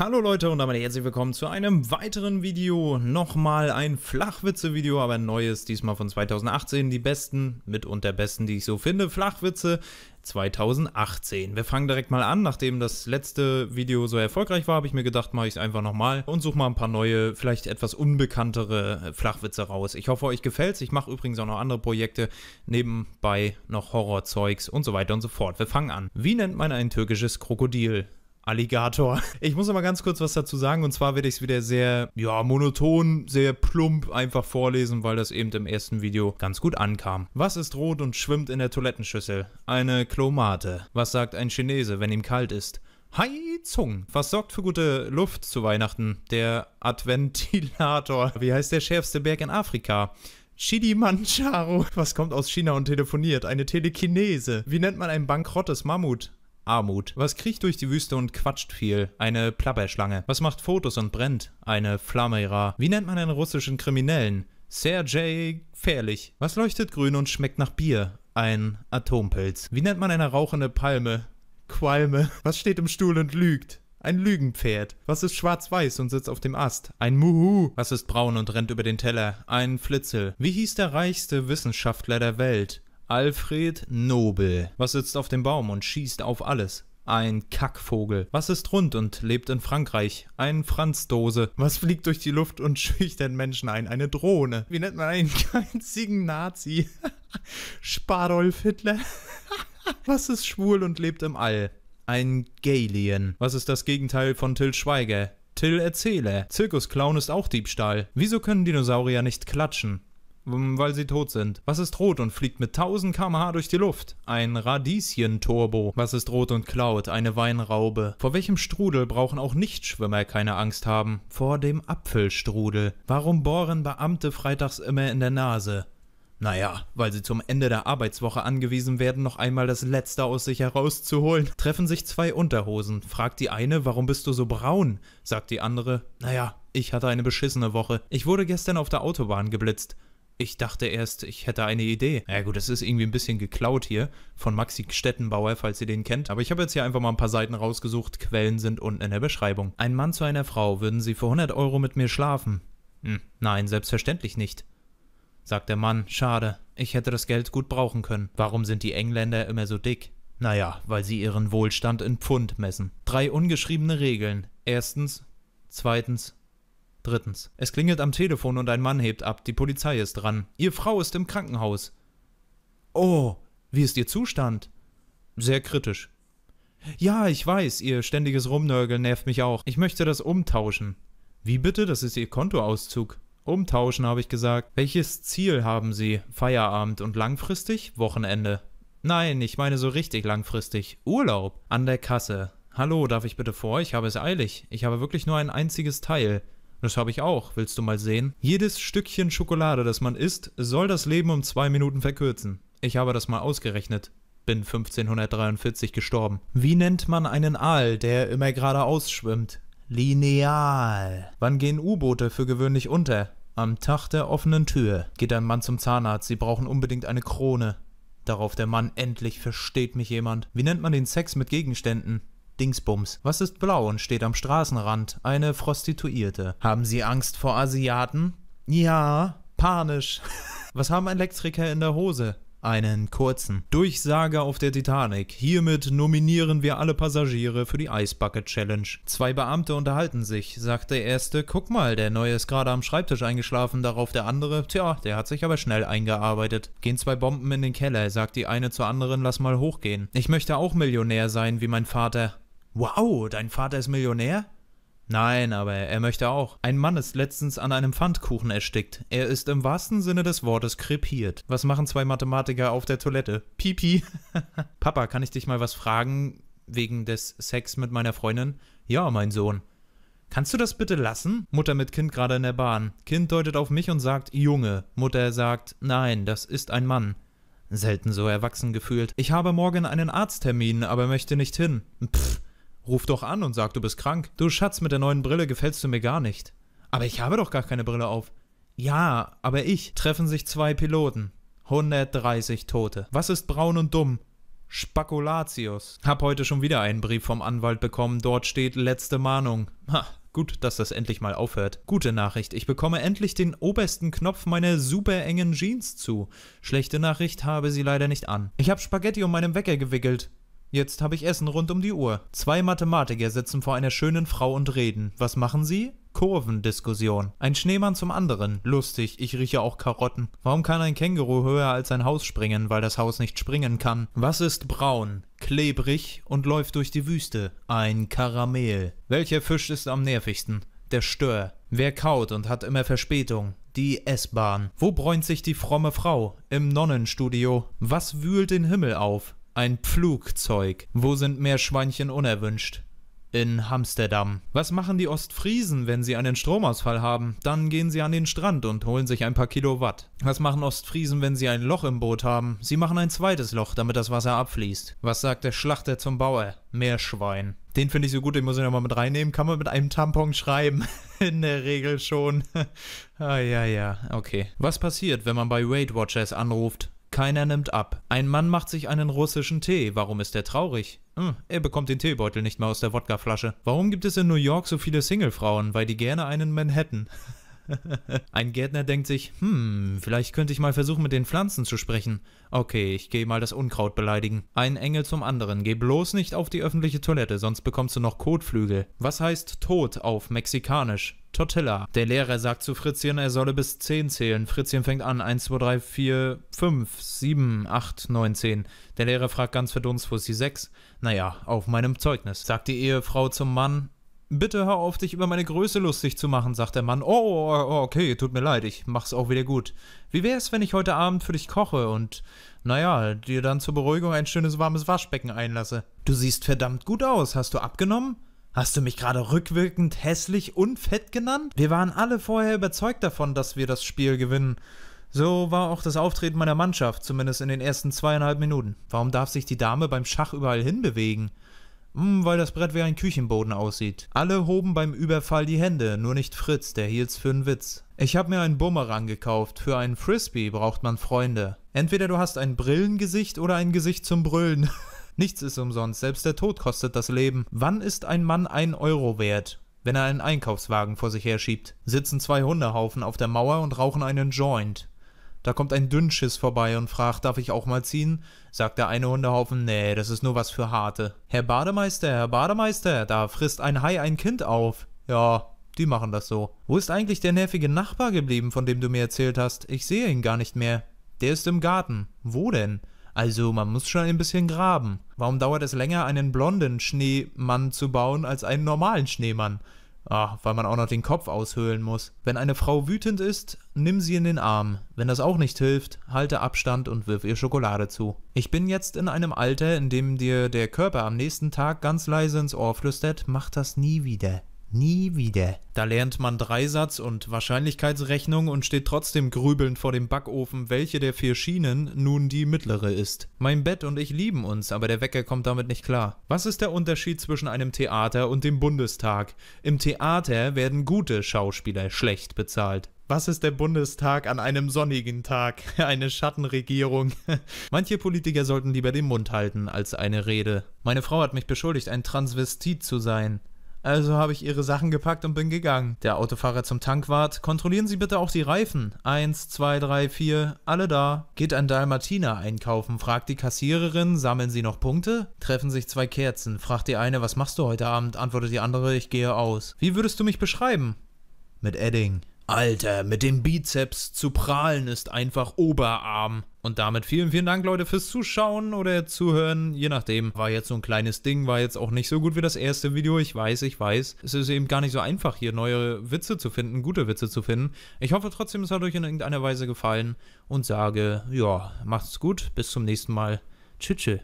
Hallo Leute und damit herzlich willkommen zu einem weiteren Video. Nochmal ein Flachwitze-Video, aber ein neues, diesmal von 2018. Die besten, mit und der besten, die ich so finde, Flachwitze 2018. Wir fangen direkt mal an. Nachdem das letzte Video so erfolgreich war, habe ich mir gedacht, mache ich es einfach nochmal und suche mal ein paar neue, vielleicht etwas unbekanntere Flachwitze raus. Ich hoffe, euch gefällt es. Ich mache übrigens auch noch andere Projekte, nebenbei noch Horrorzeugs und so weiter und so fort. Wir fangen an. Wie nennt man ein türkisches Krokodil? Alligator. Ich muss aber ganz kurz was dazu sagen und zwar werde ich es wieder sehr, ja, monoton, sehr plump einfach vorlesen, weil das eben im ersten Video ganz gut ankam. Was ist rot und schwimmt in der Toilettenschüssel? Eine Klomate. Was sagt ein Chinese, wenn ihm kalt ist? Heizung. Was sorgt für gute Luft zu Weihnachten? Der Adventilator. Wie heißt der schärfste Berg in Afrika? Chilimanjaro. Was kommt aus China und telefoniert? Eine Telekinese. Wie nennt man ein bankrottes Mammut? Armut. Was kriecht durch die Wüste und quatscht viel? Eine Plapperschlange. Was macht Fotos und brennt? Eine Flammeira. Wie nennt man einen russischen Kriminellen? Sergej Fährlich. Was leuchtet grün und schmeckt nach Bier? Ein Atompilz. Wie nennt man eine rauchende Palme? Qualme. Was steht im Stuhl und lügt? Ein Lügenpferd. Was ist schwarz-weiß und sitzt auf dem Ast? Ein Muhu. Was ist braun und rennt über den Teller? Ein Flitzel. Wie hieß der reichste Wissenschaftler der Welt? Alfred Nobel. Was sitzt auf dem Baum und schießt auf alles? Ein Kackvogel. Was ist rund und lebt in Frankreich? Ein Franzdose. Was fliegt durch die Luft und schüchtert Menschen ein? Eine Drohne. Wie nennt man einen einzigen Nazi? Spadolf Hitler. Was ist schwul und lebt im All? Ein Galien. Was ist das Gegenteil von Till Schweiger? Till Erzähler. Zirkusclown ist auch Diebstahl. Wieso können Dinosaurier nicht klatschen? weil sie tot sind. Was ist rot und fliegt mit 1000 km/h durch die Luft? Ein Radieschen-Turbo. Was ist rot und klaut? Eine Weinraube. Vor welchem Strudel brauchen auch Nichtschwimmer keine Angst haben? Vor dem Apfelstrudel. Warum bohren Beamte freitags immer in der Nase? Naja, weil sie zum Ende der Arbeitswoche angewiesen werden, noch einmal das Letzte aus sich herauszuholen. Treffen sich zwei Unterhosen, fragt die eine, warum bist du so braun? Sagt die andere, naja, ich hatte eine beschissene Woche. Ich wurde gestern auf der Autobahn geblitzt. Ich dachte erst, ich hätte eine Idee. Na ja, gut, das ist irgendwie ein bisschen geklaut hier von Maxi Stettenbauer, falls ihr den kennt. Aber ich habe jetzt hier einfach mal ein paar Seiten rausgesucht. Quellen sind unten in der Beschreibung. Ein Mann zu einer Frau, würden sie für 100 Euro mit mir schlafen? Hm, nein, selbstverständlich nicht. Sagt der Mann, schade, ich hätte das Geld gut brauchen können. Warum sind die Engländer immer so dick? Naja, weil sie ihren Wohlstand in Pfund messen. Drei ungeschriebene Regeln. Erstens, zweitens, Drittens. Es klingelt am Telefon und ein Mann hebt ab. Die Polizei ist dran. Ihr Frau ist im Krankenhaus. Oh, wie ist ihr Zustand? Sehr kritisch. Ja, ich weiß, ihr ständiges Rumnörgeln nervt mich auch. Ich möchte das umtauschen. Wie bitte? Das ist ihr Kontoauszug. Umtauschen, habe ich gesagt. Welches Ziel haben Sie? Feierabend und langfristig? Wochenende. Nein, ich meine so richtig langfristig. Urlaub. An der Kasse. Hallo, darf ich bitte vor? Ich habe es eilig. Ich habe wirklich nur ein einziges Teil. Das habe ich auch, willst du mal sehen? Jedes Stückchen Schokolade, das man isst, soll das Leben um zwei Minuten verkürzen. Ich habe das mal ausgerechnet. Bin 1543 gestorben. Wie nennt man einen Aal, der immer geradeaus schwimmt? Lineal. Wann gehen U-Boote für gewöhnlich unter? Am Tag der offenen Tür. Geht ein Mann zum Zahnarzt, sie brauchen unbedingt eine Krone. Darauf der Mann, endlich versteht mich jemand. Wie nennt man den Sex mit Gegenständen? Dingsbums. Was ist blau und steht am Straßenrand? Eine Prostituierte. Haben Sie Angst vor Asiaten? Ja, panisch. Was haben Elektriker in der Hose? einen kurzen. Durchsage auf der Titanic. Hiermit nominieren wir alle Passagiere für die Eisbucket Challenge. Zwei Beamte unterhalten sich, sagt der erste, guck mal, der neue ist gerade am Schreibtisch eingeschlafen, darauf der andere, tja, der hat sich aber schnell eingearbeitet. Gehen zwei Bomben in den Keller, sagt die eine zur anderen, lass mal hochgehen. Ich möchte auch Millionär sein wie mein Vater. Wow, dein Vater ist Millionär? Nein, aber er möchte auch. Ein Mann ist letztens an einem Pfandkuchen erstickt. Er ist im wahrsten Sinne des Wortes krepiert. Was machen zwei Mathematiker auf der Toilette? Pipi. Papa, kann ich dich mal was fragen wegen des Sex mit meiner Freundin? Ja, mein Sohn. Kannst du das bitte lassen? Mutter mit Kind gerade in der Bahn. Kind deutet auf mich und sagt Junge. Mutter sagt Nein, das ist ein Mann. Selten so erwachsen gefühlt. Ich habe morgen einen Arzttermin, aber möchte nicht hin. Pff. Ruf doch an und sag, du bist krank. Du Schatz, mit der neuen Brille gefällst du mir gar nicht. Aber ich habe doch gar keine Brille auf. Ja, aber ich. Treffen sich zwei Piloten. 130 Tote. Was ist braun und dumm? Spakulatius. Hab heute schon wieder einen Brief vom Anwalt bekommen. Dort steht letzte Mahnung. Ha, Gut, dass das endlich mal aufhört. Gute Nachricht, ich bekomme endlich den obersten Knopf meiner super engen Jeans zu. Schlechte Nachricht, habe sie leider nicht an. Ich habe Spaghetti um meinen Wecker gewickelt. Jetzt habe ich Essen rund um die Uhr. Zwei Mathematiker sitzen vor einer schönen Frau und reden. Was machen sie? Kurvendiskussion. Ein Schneemann zum anderen. Lustig, ich rieche auch Karotten. Warum kann ein Känguru höher als ein Haus springen, weil das Haus nicht springen kann? Was ist braun, klebrig und läuft durch die Wüste? Ein Karamell. Welcher Fisch ist am nervigsten? Der Stör. Wer kaut und hat immer Verspätung? Die S-Bahn. Wo bräunt sich die fromme Frau? Im Nonnenstudio. Was wühlt den Himmel auf? Ein Pflugzeug. Wo sind Meerschweinchen unerwünscht? in Amsterdam. Was machen die Ostfriesen, wenn sie einen Stromausfall haben? Dann gehen sie an den Strand und holen sich ein paar Kilowatt. Was machen Ostfriesen, wenn sie ein Loch im Boot haben? Sie machen ein zweites Loch, damit das Wasser abfließt. Was sagt der Schlachter zum Bauer? Meerschwein. Den finde ich so gut, den muss ich nochmal mit reinnehmen. Kann man mit einem Tampon schreiben. In der Regel schon. ah ja, ja, okay. Was passiert, wenn man bei Weight Watchers anruft? Keiner nimmt ab. Ein Mann macht sich einen russischen Tee. Warum ist er traurig? Hm, er bekommt den Teebeutel nicht mehr aus der Wodkaflasche. Warum gibt es in New York so viele Singlefrauen? Weil die gerne einen Manhattan. Ein Gärtner denkt sich, hm, vielleicht könnte ich mal versuchen, mit den Pflanzen zu sprechen. Okay, ich gehe mal das Unkraut beleidigen. Ein Engel zum anderen, geh bloß nicht auf die öffentliche Toilette, sonst bekommst du noch Kotflügel. Was heißt Tod auf Mexikanisch? Tortilla. Der Lehrer sagt zu Fritzchen, er solle bis 10 zählen. Fritzchen fängt an. 1, 2, 3, 4, 5, 7, 8, 9, 10. Der Lehrer fragt ganz verdunst, wo ist die 6? Naja, auf meinem Zeugnis. Sagt die Ehefrau zum Mann, Bitte hör auf, dich über meine Größe lustig zu machen, sagt der Mann. Oh, oh, oh, oh, okay, tut mir leid, ich mach's auch wieder gut. Wie wär's, wenn ich heute Abend für dich koche und, naja, dir dann zur Beruhigung ein schönes warmes Waschbecken einlasse? Du siehst verdammt gut aus, hast du abgenommen? Hast du mich gerade rückwirkend hässlich und fett genannt? Wir waren alle vorher überzeugt davon, dass wir das Spiel gewinnen. So war auch das Auftreten meiner Mannschaft, zumindest in den ersten zweieinhalb Minuten. Warum darf sich die Dame beim Schach überall hinbewegen? Hm, weil das Brett wie ein Küchenboden aussieht. Alle hoben beim Überfall die Hände, nur nicht Fritz, der hielt's für'n Witz. Ich hab mir einen Bumerang gekauft. Für einen Frisbee braucht man Freunde. Entweder du hast ein Brillengesicht oder ein Gesicht zum Brüllen. Nichts ist umsonst, selbst der Tod kostet das Leben. Wann ist ein Mann ein Euro wert? Wenn er einen Einkaufswagen vor sich herschiebt. Sitzen zwei Hundehaufen auf der Mauer und rauchen einen Joint. Da kommt ein Dünnschiss vorbei und fragt, darf ich auch mal ziehen? Sagt der eine Hundehaufen, nee, das ist nur was für Harte. Herr Bademeister, Herr Bademeister, da frisst ein Hai ein Kind auf. Ja, die machen das so. Wo ist eigentlich der nervige Nachbar geblieben, von dem du mir erzählt hast? Ich sehe ihn gar nicht mehr. Der ist im Garten. Wo denn? Also, man muss schon ein bisschen graben. Warum dauert es länger, einen blonden Schneemann zu bauen, als einen normalen Schneemann? Ah, weil man auch noch den Kopf aushöhlen muss. Wenn eine Frau wütend ist, nimm sie in den Arm. Wenn das auch nicht hilft, halte Abstand und wirf ihr Schokolade zu. Ich bin jetzt in einem Alter, in dem dir der Körper am nächsten Tag ganz leise ins Ohr flüstert, mach das nie wieder. Nie wieder. Da lernt man Dreisatz und Wahrscheinlichkeitsrechnung und steht trotzdem grübelnd vor dem Backofen, welche der vier Schienen nun die mittlere ist. Mein Bett und ich lieben uns, aber der Wecker kommt damit nicht klar. Was ist der Unterschied zwischen einem Theater und dem Bundestag? Im Theater werden gute Schauspieler schlecht bezahlt. Was ist der Bundestag an einem sonnigen Tag? Eine Schattenregierung. Manche Politiker sollten lieber den Mund halten als eine Rede. Meine Frau hat mich beschuldigt, ein Transvestit zu sein. Also habe ich ihre Sachen gepackt und bin gegangen. Der Autofahrer zum Tankwart. Kontrollieren Sie bitte auch die Reifen. Eins, zwei, drei, vier. Alle da. Geht ein Dalmatiner einkaufen. Fragt die Kassiererin. Sammeln Sie noch Punkte? Treffen sich zwei Kerzen. Fragt die eine, was machst du heute Abend? Antwortet die andere, ich gehe aus. Wie würdest du mich beschreiben? Mit Edding. Alter, mit dem Bizeps zu prahlen ist einfach Oberarm. Und damit vielen, vielen Dank, Leute, fürs Zuschauen oder Zuhören. Je nachdem, war jetzt so ein kleines Ding, war jetzt auch nicht so gut wie das erste Video. Ich weiß, ich weiß. Es ist eben gar nicht so einfach, hier neue Witze zu finden, gute Witze zu finden. Ich hoffe trotzdem, es hat euch in irgendeiner Weise gefallen und sage, ja, macht's gut, bis zum nächsten Mal. Tschüss.